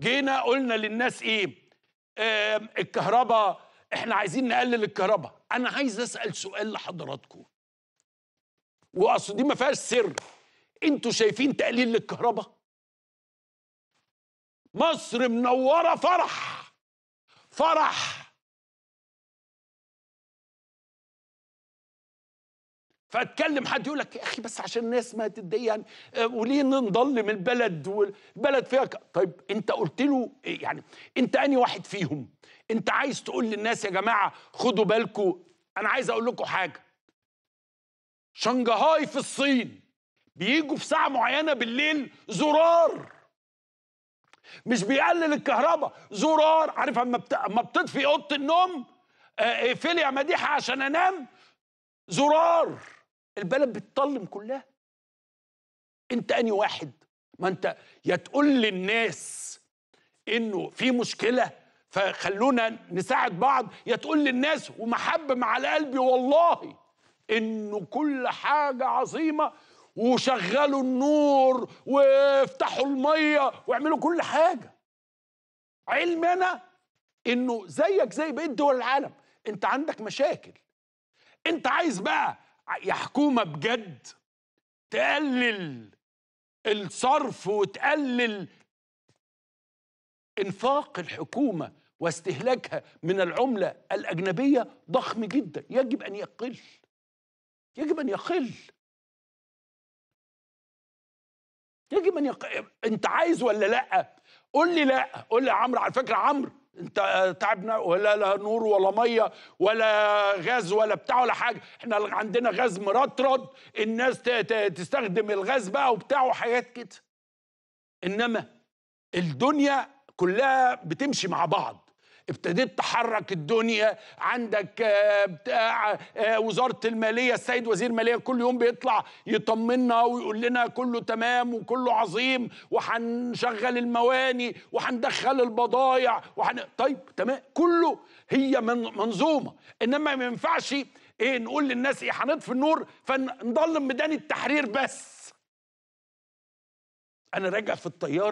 جينا قلنا للناس ايه آه الكهرباء احنا عايزين نقلل الكهرباء انا عايز اسال سؤال لحضراتكم واصل دي ما فيهاش سر انتوا شايفين تقليل الكهرباء مصر منوره فرح فرح فاتكلم حد يقول لك يا اخي بس عشان الناس ما تتدين يعني، آه، وليه نضلم البلد والبلد فيها ك... طيب انت قلت له يعني انت اني واحد فيهم انت عايز تقول للناس يا جماعه خدوا بالكم انا عايز اقول لكم حاجه شنغهاي في الصين بيجوا في ساعه معينه بالليل زرار مش بيقلل الكهرباء زرار عارف اما بت... اما بتطفي اوضه النوم اقفلي آه، آه، يا مديحه عشان انام زرار البلد بتطلم كلها انت اني واحد ما انت يا تقول للناس انه في مشكله فخلونا نساعد بعض يا تقول للناس ومحبه مع قلبي والله انه كل حاجه عظيمه وشغلوا النور وافتحوا الميه واعملوا كل حاجه علم انا انه زيك زي بقيه دول العالم انت عندك مشاكل انت عايز بقى يا حكومه بجد تقلل الصرف وتقلل انفاق الحكومه واستهلاكها من العمله الاجنبيه ضخم جدا يجب ان يقل يجب ان يقل يجب ان يقل انت عايز ولا لا قول لي لا قول لي يا عمرو على فكره عمرو انت تعبنا ولا لا نور ولا ميه ولا غاز ولا بتاع ولا حاجه احنا عندنا غاز مرطرد الناس تستخدم الغاز بقى وبتاع وحاجات كده انما الدنيا كلها بتمشي مع بعض ابتديت تحرك الدنيا عندك آه، بتاع آه، وزاره الماليه السيد وزير الماليه كل يوم بيطلع يطمنا ويقول لنا كله تمام وكله عظيم وهنشغل المواني وهندخل البضايع وحن... طيب تمام كله هي من منظومه انما ما ينفعش ايه نقول للناس ايه هنطفي النور فنضلم ميدان التحرير بس انا راجع في الطياره